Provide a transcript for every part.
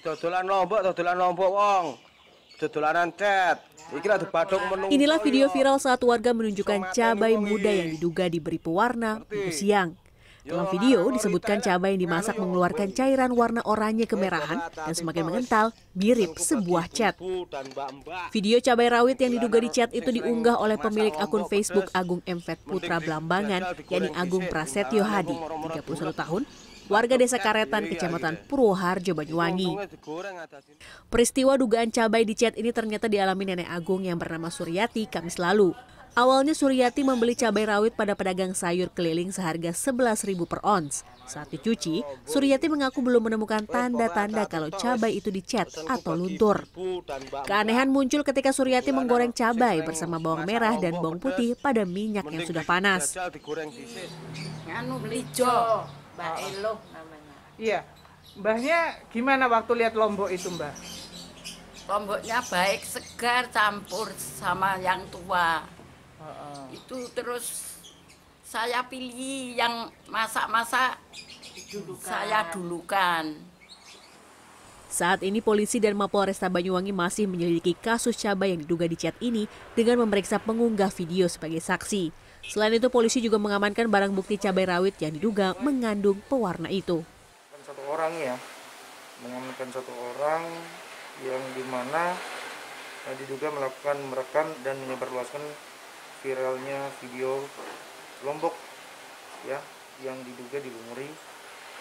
Dodolan lombok, dodolan lombok wong. Dodolanan cat. menunggu. Inilah ya. video viral saat warga menunjukkan cabai muda ya. yang diduga diberi pewarna minggu siang. Dalam video disebutkan ya. cabai yang dimasak mengeluarkan cairan warna oranye kemerahan dan semakin mengental, mirip sebuah cat. Video cabai rawit yang diduga dicat itu diunggah oleh pemilik akun Facebook Agung Emvet Putra Blambangan, yakni Agung Prasetyo Hadi, 31 tahun, warga desa Karetan, iya, iya, Kecamatan iya. Purwoharjo, Banyuwangi. Peristiwa dugaan cabai dicet ini ternyata dialami nenek Agung yang bernama Suryati Kamis lalu. Awalnya Suryati membeli cabai rawit pada pedagang sayur keliling seharga 11.000 per ons. Saat dicuci, Suryati mengaku belum menemukan tanda-tanda kalau cabai itu dicet atau luntur. Keanehan muncul ketika Suryati menggoreng cabai bersama bawang merah dan bawang putih pada minyak yang sudah panas. Mbak oh. Elok namanya. Iya. Mbahnya gimana waktu lihat lombok itu, Mbah? Lomboknya baik, segar, campur sama yang tua. Oh, oh. Itu terus saya pilih yang masak-masak saya dulukan. Saat ini polisi dan Mapolresta Banyuwangi masih menyelidiki kasus cabai yang diduga dicat ini dengan memeriksa pengunggah video sebagai saksi. Selain itu, polisi juga mengamankan barang bukti cabai rawit yang diduga mengandung pewarna itu. Satu orang ya, mengamankan satu orang yang dimana yang eh, diduga melakukan merekam dan menyebarluaskan viralnya video Lombok ya yang diduga dilumuri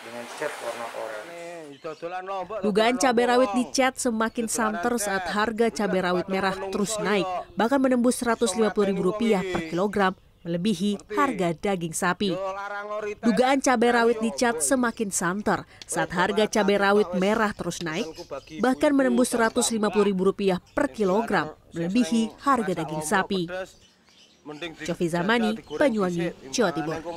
dengan cat warna oranye. Dugaan cabai rawit di cat semakin santer saat harga cabai rawit merah terus naik, bahkan menembus Rp150.000 per kilogram melebihi harga daging sapi. Dugaan cabai rawit dicat semakin santer saat harga cabai rawit merah terus naik, bahkan menembus Rp150.000 per kilogram, melebihi harga daging sapi. Cofi Zamani, Banyuwangi, Jawa Timur.